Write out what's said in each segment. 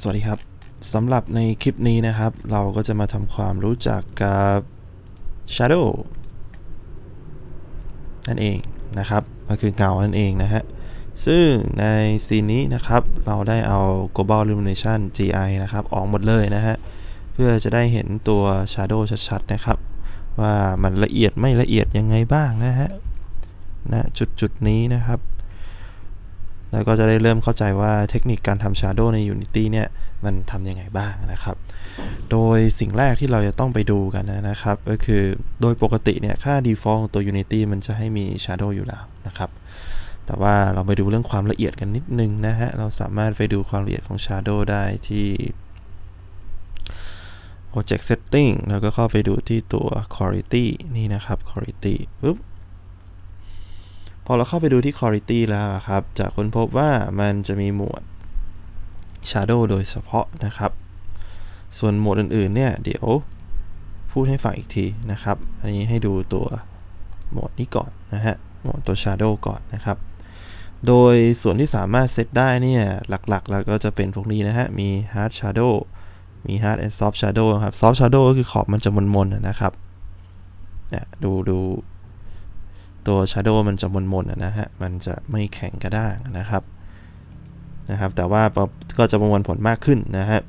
สวัสดีครับสำหรับในคลิปนี้นะครับ เราก็จะมาทำความรู้จักกับ Shadow นั่นเองนะครับ ก็คือเงานั่นเองนะฮะ ซึ่งในซีนนี้นะครับเราได้เอา Global Illumination GI นะครับ ออกหมดเลยนะฮะ เพื่อจะได้เห็นตัว Shadow ชัดๆ นะครับ ว่ามันละเอียดไม่ละเอียดยังไงบ้างนะฮะณนะจุดๆ นี้นะครับแล้วก็จะได้เริ่มเข้าใจว่าเทคนิคการทำชาร์โดใน Unity เนี่ย มันทำยังไงบ้างนะครับ โดยสิ่งแรกที่เราจะต้องไปดูกันนะครับ ก็คือโดยปกติเนี่ย ค่า default ตัว Unity มันจะให้มี Shadow อยู่แล้วนะครับ แต่ว่าเราไปดูเรื่องความละเอียดกันนิดนึงนะฮะ เราสามารถไปดูความละเอียดของ Shadow ได้ที่ Project Setting แล้วก็เข้าไปดูที่ตัว Quality นี่นะครับ Quality ปุ๊บพอเราเข้าไปดูที่ Quality แล้วครับจะค้นพบว่ามันจะมีหมวด Shadow โดยเฉพาะนะครับ ส่วนหมวดอื่น ๆ เนี่ย เดี๋ยวพูดให้ฟังอีกทีนะครับ อันนี้ให้ดูตัวหมวดนี้ก่อนนะฮะ หมวดตัว Shadow ก่อนนะครับ โดยส่วนที่สามารถเซตได้เนี่ย หลัก ๆ แล้วก็จะเป็นพวกนี้นะฮะ มี Hard Shadow มี Hard and Soft Shadow ครับ Soft Shadow ก็คือขอบมันจะมนๆนะครับเนี่ยดูดูตัว Shadow มันจะมนๆนะฮะ มันจะไม่แข็งกระด้างนะครับ นะครับ แต่ว่าก็จะประมวลผลมากขึ้นนะฮะ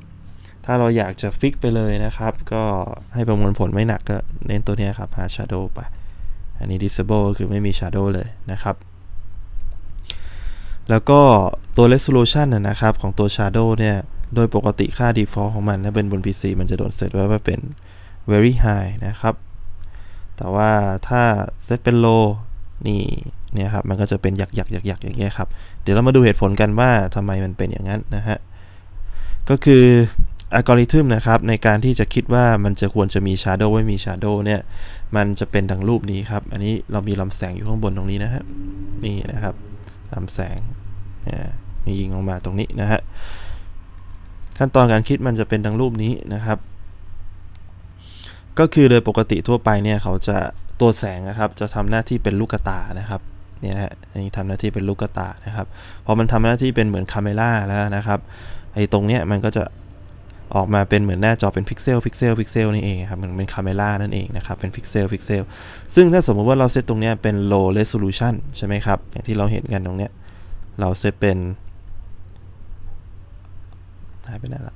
ถ้าเราอยากจะฟิกไปเลยนะครับ ก็ให้ประมวลผลไม่หนักก็เน้นตัวนี้ครับ Hard Shadow ไป อันนี้ Disable คือไม่มี Shadow เลยนะครับ แล้วก็ตัว Resolution นะครับของตัว Shadow เนี่ย โดยปกติค่า Default ของมันถ้าเป็นบน PC มันจะโดนเซตไว้ว่าเป็น Very High นะครับแต่ว่าถ้าเซตเป็นโลนี่เนี่ยครับมันก็จะเป็นหยักหยักหยักหยักอย่างเงี้ยครับ เดี๋ยวเรามาดูเหตุผลกันว่าทำไมมันเป็นอย่างนั้นนะฮะก็คืออัลกอริทึมนะครับ ในการที่จะคิดว่ามันจะควรจะมีชาร์โดไม่มีชาร์โดเนี่ยมันจะเป็นดังรูปนี้ครับ อันนี้เรามีลำแสงอยู่ข้างบนตรงนี้นะฮะนี่นะครับลำแสงมียิงออกมาตรงนี้นะฮะขั้นตอนการคิดมันจะเป็นดังรูปนี้นะครับก็คือโดยปกติทั่วไปเนี่ย เขาจะตัวแสงนะครับ จะทำหน้าที่เป็นลูกตานะครับเนี่ยฮะอันนี้ทำหน้าที่เป็นลูกตานะครับพอมันทำหน้าที่เป็นเหมือนคาเมล่าแล้วนะครับไอ้ตรงเนี้ยมันก็จะออกมาเป็นเหมือนหน้าจอเป็นพิกเซลพิกเซลพิกเซลนี่เองครับมันเป็นคาเมล่านั่นเองนะครับเป็นพิกเซลพิกเซลซึ่งถ้าสมมติว่าเราเซตตรงเนี้ยเป็น low resolution ใช่ไหมครับอย่างที่เราเห็นกันตรงเนี้ยเราเซตเป็นหายไปไหนละ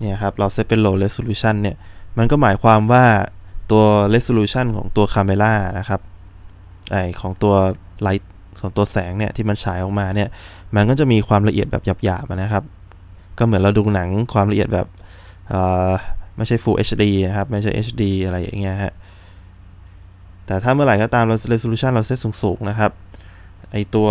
เนี่ยครับ เราเซตเป็น low resolution เนี่ย มันก็หมายความว่าตัว resolution ของตัว c a มล่านะครับ ไอของตัว light ของตัวแสงเนี่ยที่มันฉายออกมาเนี่ย มันก็จะมีความละเอียดแบบหยาบๆนะครับ ก็เหมือนเราดูหนังความละเอียดแบบไม่ใช่ Full HD นะครับไม่ใช่ HD อะไรอย่างเงี้ยฮะ แต่ถ้าเมื่อไหร่ก็ตามเรา resolution เราเซตสูงๆนะครับ ไอตัว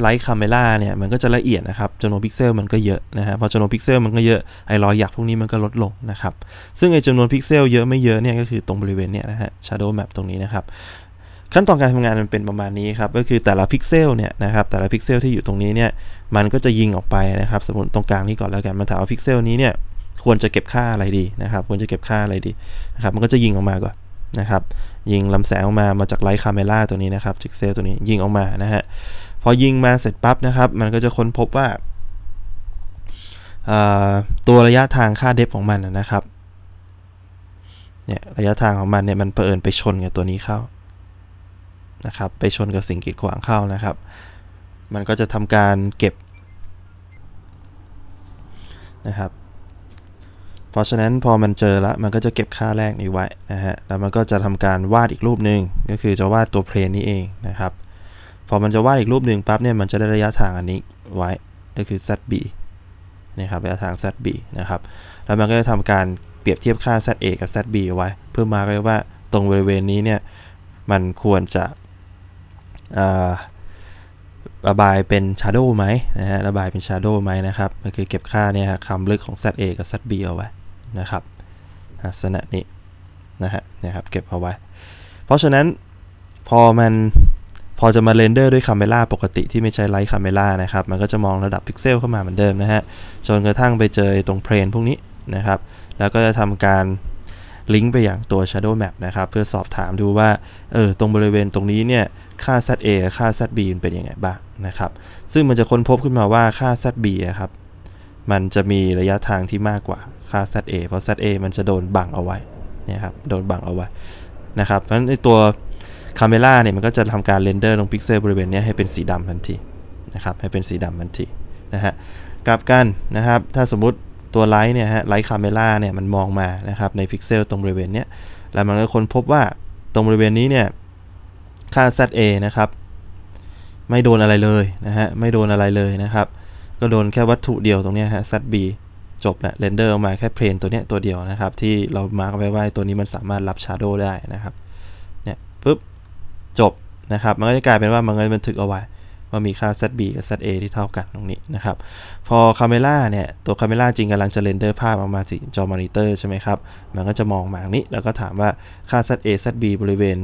ไลท์คาเมล่าเนี่ย มันก็จะละเอียดนะครับจำนวนพิกเซลมันก็เยอะนะฮะพอจำนวนพิกเซลมันก็เยอะไอรอยหยักพวกนี้มันก็ลดลงนะครับซึ่งไอจำนวนพิกเซลเยอะไม่เยอะเนี่ยก็คือตรงบริเวณเนี่ยนะฮะชาร์โดแมปตรงนี้นะครับขั้นตอนการทำงานมันเป็นประมาณนี้ครับก็คือแต่ละพิกเซลเนี่ยนะครับแต่ละพิกเซลที่อยู่ตรงนี้เนี่ยมันก็จะยิงออกไปนะครับ สมมติตรงกลางนี้ก่อนแล้วกันมันถามว่าพิกเซลนี้เนี่ยควรจะเก็บค่าอะไรดีนะครับควรจะเก็บค่าอะไรดีนะครับมันก็จะยิงออกมาก่อนนะครับยิงลำแสงออกมามา จากไลท์คาเมล่าตัวนี้นะครับจิกเซลตัวนี้ยิงออกมานะฮะพอยิงมาเสร็จปั๊บนะครับ มันก็จะค้นพบว่าตัวระยะทางค่าเดฟของมันนะครับเนี่ยระยะทางของมันเนี่ยมันเผอิญไปชนกับตัวนี้เข้า นะครับ ไปชนกับสิ่งกีดขวางเข้านะครับ มันก็จะทำการเก็บ นะครับเพราะฉะนั้นพอมันเจอแล้วมันก็จะเก็บค่าแรกนี้ไว้นะฮะแล้วมันก็จะทำการวาดอีกรูปหนึ่งก็คือจะวาดตัวเพลนนี้เองนะครับพอมันจะวาดอีกรูปหนึ่งปั๊บเนี่ยมันจะได้ระยะทางอันนี้ไว้ก็คือ zb นะครับระยะทาง zb นะครับแล้วมันก็จะทำการเปรียบเทียบค่า za กับ zb ไว้เพื่อมาีย้ว่าตรงบริเวณนี้เนี่ยมันควรจะระบายเป็น Shadow ไหมนะฮะระบายเป็น Shadow ไหมนะครับก็คือเก็บค่าเนี่ยคำลึกของ ZA กับ ZB เอาไว้นะครับลักษณะนี้นะฮะนะครับ เก็บเอาไว้ เพราะฉะนั้น พอมัน พอจะมาเรนเดอร์ด้วยคาเมล่าปกติที่ไม่ใช้ไลท์คาเมล่านะครับ มันก็จะมองระดับพิกเซล เข้ามาเหมือนเดิมนะฮะ จนกระทั่งไปเจอตรงเพลนพวกนี้ นะครับ แล้วก็จะทำการลิงก์ไปอย่างตัว Shadow Map นะครับ เพื่อสอบถามดูว่า เออ ตรงบริเวณตรงนี้เนี่ย ค่า ZA ค่า ZB มันเป็นยังไงบ้างนะครับซึ่งมันจะค้นพบขึ้นมาว่าค่า ZB ครับมันจะมีระยะทางที่มากกว่าค่า ZA เพราะ ZA มันจะโดนบังเอาไว้นี่ครับโดนบังเอาไว้นะครับเพราะฉะนั้นในตัวคาเมล่าเนี่ยมันก็จะทำการเรนเดอร์ลงพิกเซลบริเวณนี้ให้เป็นสีดำทันทีนะครับให้เป็นสีดำทันทีนะฮะกลับกันนะครับถ้าสมมติตัวไลท์เนี่ยฮะไลท์คาเมล่าเนี่ยมันมองมานะครับในพิกเซลตรงบริเวณนี้แล้วมันก็คนพบว่าตรงบริเวณนี้เนี่ยค่า ZA นะครับไม่โดนอะไรเลยนะฮะไม่โดนอะไรเลยนะครับก็โดนแค่วัตถุเดียวตรงนี้ฮะ ZB จบแหละเรนเดอร์มาแค่เพลน ตัวเนี้ยตัวเดียวนะครับ ที่เรามาร์กไว้ว่าตัวนี้มันสามารถรับชาร์โดได้นะครับเนี่ยปุ๊บจบนะครับมันก็จะกลายเป็นว่ามันก็บันทึกเอาไว้ ว่ามีค่า ZB กับ ZA ที่เท่ากันตรงนี้นะครับ พอคาเมล่าเนี่ย ตัวคาเมล่าจริงกำลังจะเรนเดอร์ภาพออกมาที่จอมอนิเตอร์ใช่ไหมครับ มันก็จะมองมาตรงนี้ แล้วก็ถามว่าค่า ZA ZB บริเวณ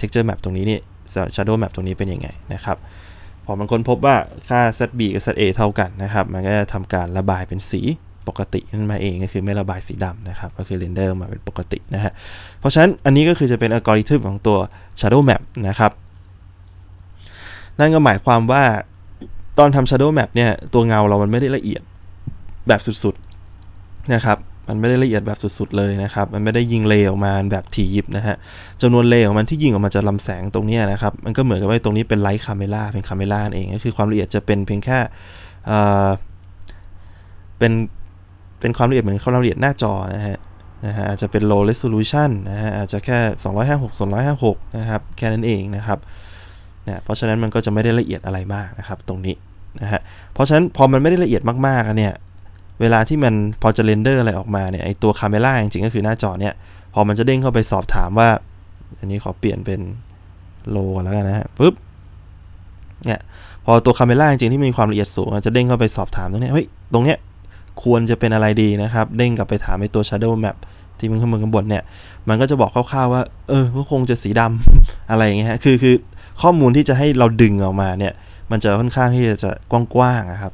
texture map ตรงนี้นี่ shadow map ตรงนี้เป็นยังไงนะครับพอมันค้นพบว่าค่า ZB กับ ZA เท่ากันนะครับ มันก็จะทำการระบายเป็นสีปกติ นั่นมาเองก็คือไม่ระบายสีดำนะครับ ก็คือเรนเดอร์มาเป็นปกตินะฮะ เพราะฉะนั้นอันนี้ก็คือจะเป็นอัลกอริทึมของตัว Shadow Map นะครับ นั่นก็หมายความว่า ตอนทำ Shadow Map เนี่ย ตัวเงาเรามันไม่ได้ละเอียดแบบสุดๆ นะครับมันไม่ได้ละเอียดแบบสุดๆเลยนะครับ มันไม่ได้ยิงเลออกมาแบบถี่ยิบนะฮะจำนวนเลของมันที่ยิงออกมาจะลำแสงตรงนี้นะครับ มันก็เหมือนกับว่าตรงนี้เป็นไลท์คาเมล่าเป็นคาเมล่าเอง ก็คือความละเอียดจะเป็นเพียงแค่เป็นเป็นความละเอียดเหมือนความละเอียดหน้าจอนะฮะนะฮะอาจจะเป็น low resolution นะฮะอาจจะแค่256 256นะครับแค่นั้นเองนะครับเนะเพราะฉะนั้นมันก็จะไม่ได้ละเอียดอะไรมากนะครับตรงนี้นะฮะ เพราะฉะนั้น พอมันไม่ได้ละเอียดมากๆเนี่ยเวลาที่มันพอจะเรนเดอร์อะไรออกมาเนี่ยไอตัวคาเมล่าจริงๆก็คือหน้าจอเนี่ยพอมันจะเด้งเข้าไปสอบถามว่า อันนี้ขอเปลี่ยนเป็นโลแล้วกันนะฮะปุ๊บเนี่ยพอตัวคาเมล่าจริงๆที่มีความละเอียดสูงจะเด้งเข้าไปสอบถามตรงนี้เฮ้ยตรงเนี้ยควรจะเป็นอะไรดีนะครับ เด้งกลับไปถามไอตัว Shadow Map ที่มันขึ้นมาข้างบนเนี่ยมันก็จะบอกคร่าวๆว่าเออันคงจะสีดำอะไรอย่างเงี้ยฮะคือคือข้อมูลที่จะให้เราดึงออกมาเนี่ย มันจะค่อนข้างที่จะกว้างๆนะครับ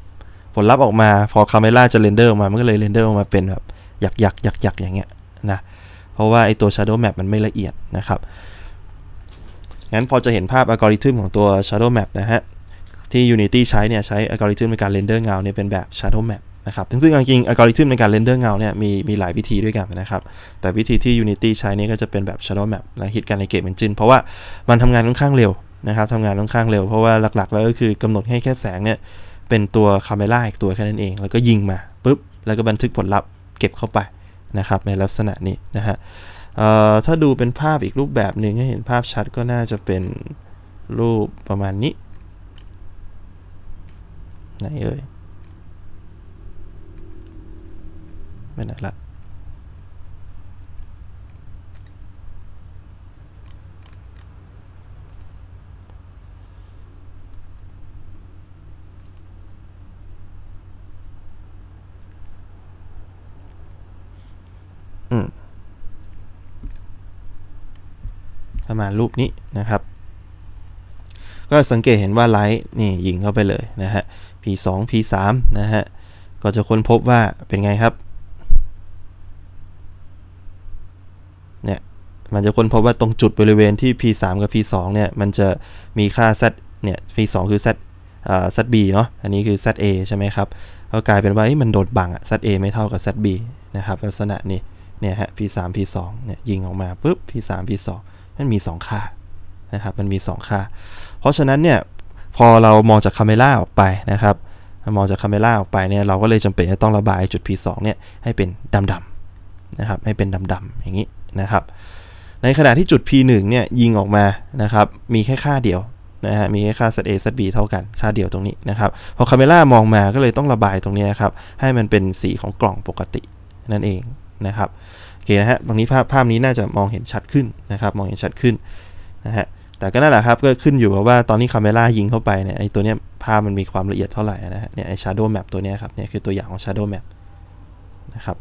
ผลลัพธ์ออกมาพอคาเมล่าจะเรนเดอร์ออกมา มันก็เลยเรนเดอร์ออกมาเป็นแบบหยักหยักหยักหยักอย่างเงี้ยนะ เพราะว่าไอตัว Shadow Map มันไม่ละเอียดนะครับ งั้นพอจะเห็นภาพอัลกอริทึมของตัว Shadow Map นะฮะ ที่ Unity ใช้เนี่ยใช้อัลกอริทึมในการเรนเดอร์เงาเนี่ยเป็นแบบ Shadow Map นะครับซึ่งจริงๆอัลกอริทึมในการเรนเดอร์เงาเนี่ยมีมีหลายวิธีด้วยกันนะครับ แต่วิธีที่ Unity ใช้นี่ก็จะเป็นแบบ Shadow Map นะฮิตกันในเกมเอนจินเพราะว่ามันทำงานค่อนข้างเร็วนะครับทำงานค่อนข้างเร็วเพราะว่าหลัก ๆแล้วก็คือกำหนดให้แค่แสงเนี่ยเป็นตัวคาเมล่าอีกตัวแค่นั้นเอง แล้วก็ยิงมาปุ๊บ แล้วก็บันทึกผลลัพธ์เก็บเข้าไป นะครับ ในลักษณะนี้ นะฮะถ้าดูเป็นภาพอีกรูปแบบหนึ่งให้เห็นภาพชัดก็น่าจะเป็นรูปประมาณนี้ ไหนเอ่ยไม่น่าละประมาณรูปนี้นะครับ ก็สังเกตเห็นว่า ไลท์ นี่ยิงเข้าไปเลย นะฮะ P2 P3 นะฮะ ก็จะค้นพบว่าเป็นไงครับ เนี่ย มัน จะค้นพบว่าตรงจุดบริเวณที่ P3 กับ P2 เนี่ย มันจะมีค่า Z เนี่ย P2 คือ Z อ่า ZB เนาะ อันนี้คือ ZA ใช่ไหมครับ ก็กลาย เป็น ว่ามันโดดบังอะ ZA ไม่เท่ากับ ZB นะครับ ลักษณะนี้เนี่ยฮะ P3 P2 เนี่ยยิงออกมาปุ๊บ P3 P2 มันมี 2 ค่านะครับ มันมี 2 ค่า เพราะฉะนั้นเนี่ยพอเรามองจากคาเมล่าออกไปนะครับมองจากคาเมล่าออกไปเนี่ยเราก็เลยจำเป็นจะต้องระบายจุด P2 เนี่ย ให้เป็นดำดำนะครับให้เป็นดำดำอย่างนี้นะครับในขณะที่จุด P1 เนี่ยยิงออกมานะครับ มีแค่ค่าเดียวนะฮะมีแค่ค่าตเอ a s ตบ b เท่ากันค่าเดียวตรงนี้นะครับพอคาเมล่ามองมา ก็เลยต้องระบายตรงนี้ครับให้มันเป็นสีของกล่องปกตินั่นเองนะครับโอเคนะฮะตรงนี้ภาพภาพนี้น่าจะมองเห็นชัดขึ้นนะครับมองเห็นชัดขึ้นนะฮะแต่ก็นั่นแหละครับ ก็ขึ้นอยู่กับว่าตอนนี้คาเมล่ายิงเข้าไปเนี่ยไอ้ตัวเนี้ยภาพมันมีความละเอียดเท่าไหร่นะฮะเนี่ยไอ้ชาร์โดแมปตัวเนี้ยครับเนี่ยคือตัวอย่างของชาร์โดแมปนะครับ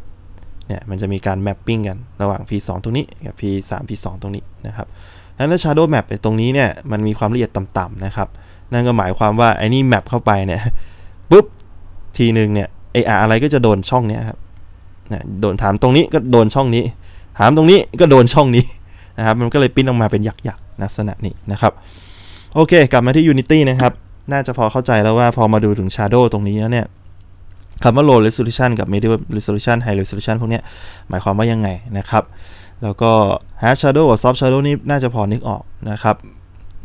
เนี่ยมันจะมีการแมปปิ้งกันระหว่าง P2 ตรงนี้ กับ P3 P2 ตรงนี้นะครับดังนั้น Shadow Map ตรงนี้เนี่ยมันมีความละเอียดต่ำๆนะครับนั่นก็หมายความว่าไอ้นี่แมปเข้าไปเนี่ยปุ๊บทีหนึ่งเนี่ยไออะไรก็จะโดนช่องเนี้ยครับนะโดนถามตรงนี้ก็โดนช่องนี้ ถามตรงนี้ก็โดนช่องนี้นะครับมันก็เลยปิ้นออกมาเป็นหยักๆลักษณะนี้นะครับโอเคกลับมาที่ Unity นะครับ น่าจะพอเข้าใจแล้วว่าพอมาดูถึง Shadow ตรงนี้แล้วเนี่ยคำว่า low resolution กับ medium resolution high resolution พวกนี้ หมายความว่ายังไงนะครับแล้วก็ hard shadow กับ soft shadow นี่น่าจะพอนึกออกนะครับ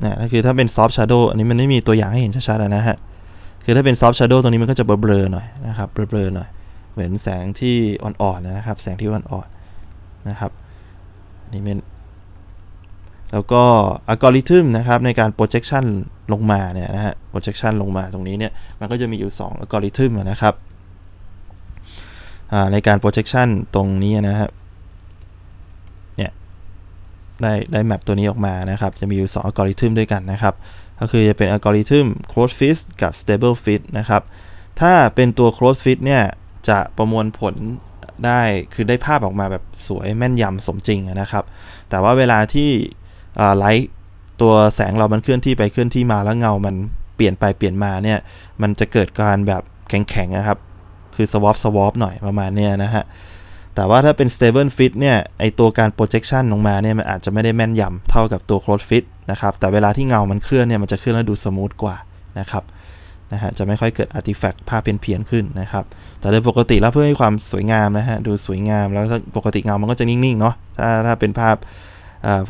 นะคือถ้าเป็น soft shadow อันนี้มันไม่มีตัวอย่างให้เห็นชัดๆนะฮะคือถ้าเป็น soft shadow ตรงนี้มันก็จะเบลอๆ หน่อยนะครับเบลอๆ หน่อยเหมือนแสงที่อ่อนๆ นะครับแสงที่อ่อนๆนะครับนี่เป็นแล้วก็อัลกอริทึมนะครับในการ projection ลงมาเนี่ยนะฮะ projection ลงมาตรงนี้เนี่ยมันก็จะมีอยู่2อัลกอริทึมนะครับในการ projection ตรงนี้นะครับเนี่ยได้ได้แมปตัวนี้ออกมานะครับ จะมีอยู่2อัลกอริทึมด้วยกันนะครับก็คือจะเป็นอัลกอริทึม close fit กับ stable fit นะครับถ้าเป็นตัว close fit เนี่ยจะประมวลผลได้คือได้ภาพออกมาแบบสวยแม่นยำสมจริงนะครับ แต่ว่าเวลาที่ไลท์ตัวแสงเรามันเคลื่อนที่ไปเคลื่อนที่มาแล้วเงา มันเปลี่ยนไปเปลี่ยนมาเนี่ยมันจะเกิดการแบบแข็งๆนะครับ คือสวอปสวอปหน่อยประมาณนี้นะฮะ แต่ว่าถ้าเป็น stable fit เนี่ยไอตัวการ projection ลงมาเนี่ยมันอาจจะไม่ได้แม่นยำเท่ากับตัว close fit นะครับแต่เวลาที่เงา มันเคลื่อนเนี่ยมันจะเคลื่อนแล้วดูสมูทกว่านะครับนะฮะจะไม่ค่อยเกิดอาร์ติแฟกต์ภาพเพี้ยนๆขึ้นนะครับ แต่โดยปกติแล้วเพื่อให้ความสวยงามนะฮะ ดูสวยงามแล้วปกติเงามันก็จะนิ่ง ๆ เนาะ ถ้าถ้าเป็นภาพ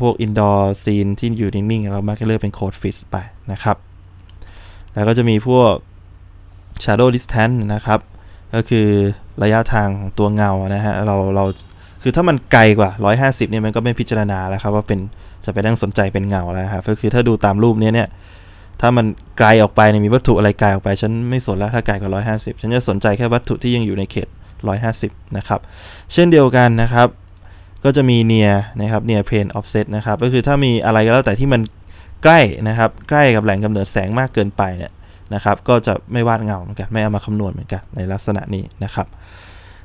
พวกอินดอร์ซีนที่อยู่นิ่งๆเรามักจะเลือกเป็นโคดฟิสไปนะครับ แล้วก็จะมีพวก Shadow Distance นะครับ ก็คือระยะทางของตัวเงานะฮะเราเราคือถ้ามันไกลกว่า 150เนี่ยมันก็ไม่พิจารณาแล้วครับว่าเป็นจะไปดั่งสนใจเป็นเงาแล้วครับก็คือถ้าดูตามรูปนี้เนี่ยถ้ามันไกลออกไปนมีวัตถุอะไรไกลออกไป ฉันไม่สนแล้วถ้าไกลกว่า 150ฉันจะสนใจแค่วัตถุที่ยังอยู่ในเขต 150นะครับเช่นเดียวกันนะครับ ก็จะมีเนียนะครับเนียเพนออฟเซตนะครับก็คือถ้ามีอะไรก็แล้วแต่ที่มันใกล้นะครับใกล้กับแหล่งกำเนิดแสงมากเกินไปเนี่ยนะครับก็จะไม่วาดเงาเหมือนกันไม่เอามาคำนวณเหมือนกันในลักษณะนี้นะครับ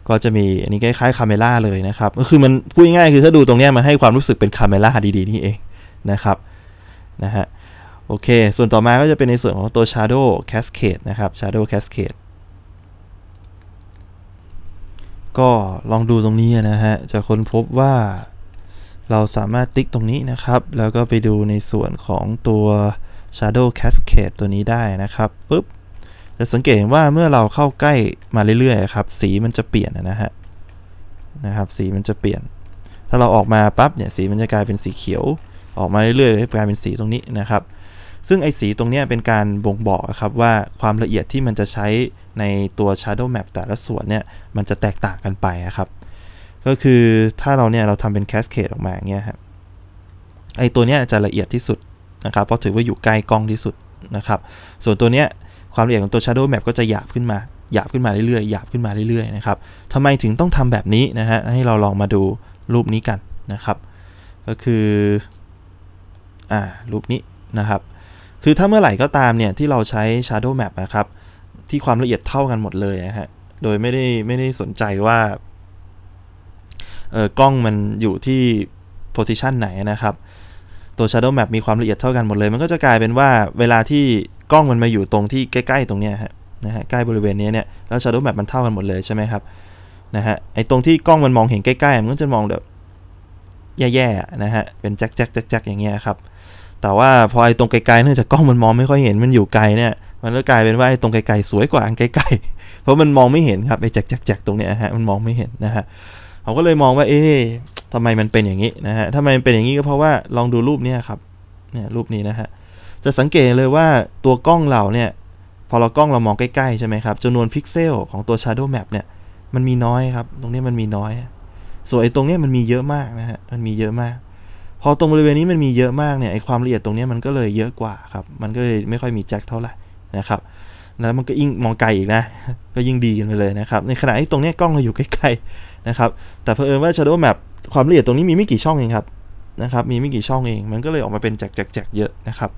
ก็จะมีอันนี้คล้ายๆคาเมล่าเลยนะครับก็คือมันพูดง่ายๆคือถ้าดูตรงนี้มันให้ความรู้สึกเป็นคาเมล่าดีๆนี่เองนะครับนะฮะโอเค ส่วนต่อมาก็จะเป็นในส่วนของตัว Shadow Cascade นะครับ Shadow Cascade ก็ลองดูตรงนี้นะฮะ จะค้นพบว่าเราสามารถติ๊กตรงนี้นะครับ แล้วก็ไปดูในส่วนของตัว Shadow Cascade ตัวนี้ได้นะครับปุ๊บ จะสังเกตว่าเมื่อเราเข้าใกล้มาเรื่อยๆครับ สีมันจะเปลี่ยนนะฮะ นะครับ สีมันจะเปลี่ยน ถ้าเราออกมาปั๊บเนี่ย สีมันจะกลายเป็นสีเขียว ออกมาเรื่อยๆกลายเป็นสีตรงนี้นะครับซึ่งไอสีตรงนี้เป็นการบ่งบอกครับว่าความละเอียดที่มันจะใช้ในตัว Shadow Map แต่ละส่วนเนี่ยมันจะแตกต่างกันไปครับ ก็คือถ้าเราเนี่ยเราทำเป็นแคสเคดออกมาเงี้ยครับไอตัวเนี้ยจะละเอียดที่สุดนะครับ เพราะถือว่าอยู่ใกล้กล้องที่สุดนะครับ ส่วนตัวเนี้ยความละเอียดของตัว Shadow Map ก็จะหยาบขึ้นมา หยาบขึ้นมาเรื่อยๆหยาบขึ้นมาเรื่อยๆนะครับทำไมถึงต้องทำแบบนี้นะฮะให้เราลองมาดูรูปนี้กันนะครับ ก็คืออ่ารูปนี้นะครับคือถ้าเมื่อไหร่ก็ตามเนี่ยที่เราใช้ Shadow Map นะครับที่ความละเอียดเท่ากันหมดเลยนะฮะโดยไม่ได้ไม่ได้สนใจว่าเออกล้องมันอยู่ที่ position ไหนนะครับ ตัว Shadow Map มีความละเอียดเท่ากันหมดเลยมันก็จะกลายเป็นว่าเวลาที่กล้องมันมาอยู่ตรงที่ใกล้ ๆ ตรงเนี้ยฮะนะฮะใกล้บริเวณนี้เนี่ยแล้ว Shadow Map มันเท่ากันหมดเลยใช่ไหมครับนะฮะไอตรงที่กล้องมันมองเห็นใกล้ๆมันก็จะมองแบบแย่ๆนะฮะเป็นแจ๊กแจ็แจอย่างเงี้ยครับแต่ว่าพอไอ้ตรงไกลๆเนื่องจากกล้องมันมองไม่ค่อยเห็นมันอยู่ไกลเนี่ยมันก็กลายเป็นว่าไอ้ตรงไกลๆ สวยกว่าอันไกลๆเพราะมันมองไม่เห็นครับไอ้แจ็กๆตรงเนี้ยฮะมันมองไม่เห็นนะฮะเขาก็เลยมองว่าเอ๊ะทำไมมันเป็นอย่างนี้นะฮะทำไมมันเป็นอย่างนี้ก็เพราะว่าลองดูรูปเนี้ยครับเนี่ยรูปนี้นะฮะจะสังเกตเลยว่าตัวกล้องเราเนี่ย พอเรากล้องเรามองใกล้ๆใช่ไหมครับจำนวนพิกเซลของตัว Shadow Map เนี่ยมันมีน้อยครับตรงนี้มันมีน้อยส่วนไอ้ตรงนี้มันมีเยอะมากนะฮะมันมีเยอะมากพอตรงบริเวณนี้มันมีเยอะมากเนี่ยไอความละเอียดตรงนี้มันก็เลยเยอะกว่าครับ มันก็เลยไม่ค่อยมีแจ็คเท่าไหร่นะครับแล้วมันก็ยิ่งมองไกลอีกนะ ก็ยิ่งดีกันไปเลยนะครับในขณะที่ตรงนี้กล้องเราอยู่ใกล้ๆนะครับ แต่เผอิญว่า Shadow Map ความละเอียดตรงนี้มีไม่กี่ช่องเองครับนะครับมีไม่กี่ช่องเอง มันก็เลยออกมาเป็นแจ็กๆเยอะนะครับ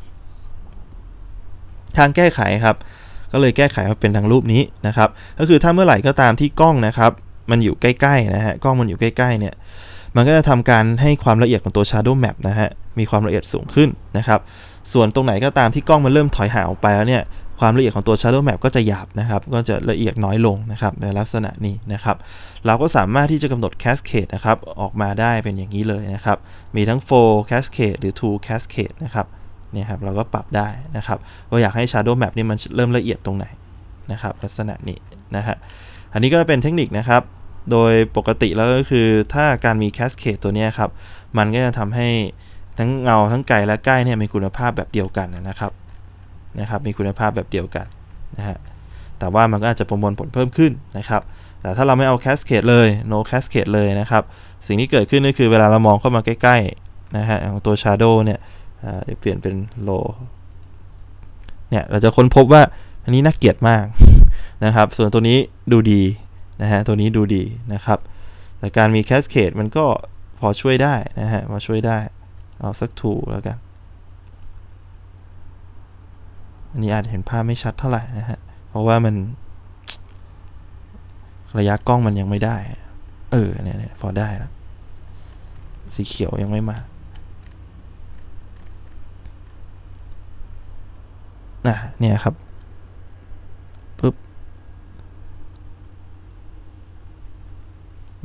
ทางแก้ไขครับ ก็เลยแก้ไขมาเป็นทางรูปนี้นะครับ ก็คือถ้าเมื่อไหร่ก็ตามที่กล้องนะครับ มันอยู่ใกล้ๆนะฮะกล้องมันอยู่ใกล้ๆเนี่ยมันก็จะทำการให้ความละเอียดของตัว Shadow Map นะฮะมีความละเอียดสูงขึ้นนะครับ ส่วนตรงไหนก็ตามที่กล้องมันเริ่มถอยห่างออกไปแล้วเนี่ยความละเอียดของตัว Shadow Map ก็จะหยาบนะครับ ก็จะละเอียดน้อยลงนะครับในลักษณะนี้นะครับเราก็สามารถที่จะกำหนด Cascade นะครับออกมาได้เป็นอย่างนี้เลยนะครับ มีทั้ง 4 Cascade หรือ2 Cascade นะครับเนี่ยครับเราก็ปรับได้นะครับ ว่าอยากให้ Shadow Map นี่มันเริ่มละเอียดตรงไหนนะครับ ลักษณะนี้นะฮะอันนี้ก็เป็นเทคนิคนะครับโดยปกติแล้วก็คือถ้าการมีแคสเคดตัวนี้ครับ มันก็จะทำให้ทั้งเงาทั้งไก่และใกล้เนี่ยมีคุณภาพแบบเดียวกันนะครับนะครับมีคุณภาพแบบเดียวกันนะฮะแต่ว่ามันก็อาจจะประมวลผลเพิ่มขึ้นนะครับแต่ถ้าเราไม่เอาแคสเคดเลย no แคสเคดเลยนะครับสิ่งที่เกิดขึ้นก็คือเวลาเรามองเข้ามาใกล้ๆนะฮะของตัวชาร์โดเนี่ยเดี๋ยวเปลี่ยนเป็นโลเนี่ยเราจะค้นพบว่าอันนี้น่าเกลียดมากนะครับ ส่วนตัวนี้ดูดีนะฮะ ตัวนี้ดูดีนะครับ แต่การมีแคสเคดมันก็พอช่วยได้นะฮะพอช่วยได้ เอาสักถูแล้วกัน อันนี้อาจเห็นภาพไม่ชัดเท่าไหร่นะฮะ เพราะว่ามัน ระยะกล้องมันยังไม่ได้ เออเนี่ยพอได้แล้ว สีเขียวยังไม่มา นะเนี่ยครับ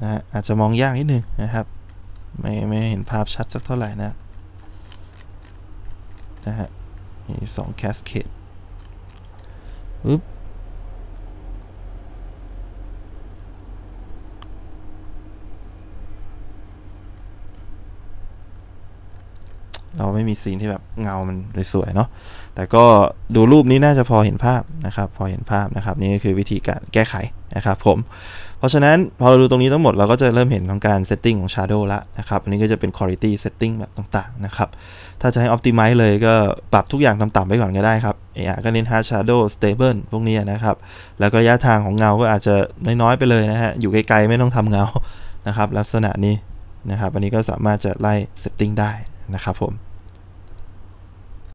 นะอาจจะมองยากนิด นึง นะครับ ไม่ ไม่เห็นภาพชัด สัก เท่า ไหร่ นะ นะฮะมีสองแคสเคดปึ๊บเราไม่มีซีนที่แบบเงา มันสวยๆเนาะ แต่ก็ดูรูปนี้น่าจะพอเห็นภาพนะครับ พอเห็นภาพนะครับ นี่ก็คือวิธีการแก้ไขนะครับผม เพราะฉะนั้นพอเราดูตรงนี้ทั้งหมด เราก็จะเริ่มเห็นของการเซตติ้งของ Shadow ละนะครับ อันนี้ก็จะเป็น Quality Setting แบบต่างๆนะครับ ถ้าจะให้ Optimize เลยก็ปรับทุกอย่างต่ำๆไปก่อนก็ได้ครับ a อก็เน้น Hard Shadow Stable พวกนี้นะครับ แล้วก็ระยะทางของเงา ก็อาจจะน้อยๆไปเลยนะฮะ อยู่ไกลๆไม่ต้องทำเงานะครับ ลักษณะนี้นะครับ อันนี้ก็สามารถจะไล่เซตติ้งได้นะครับผม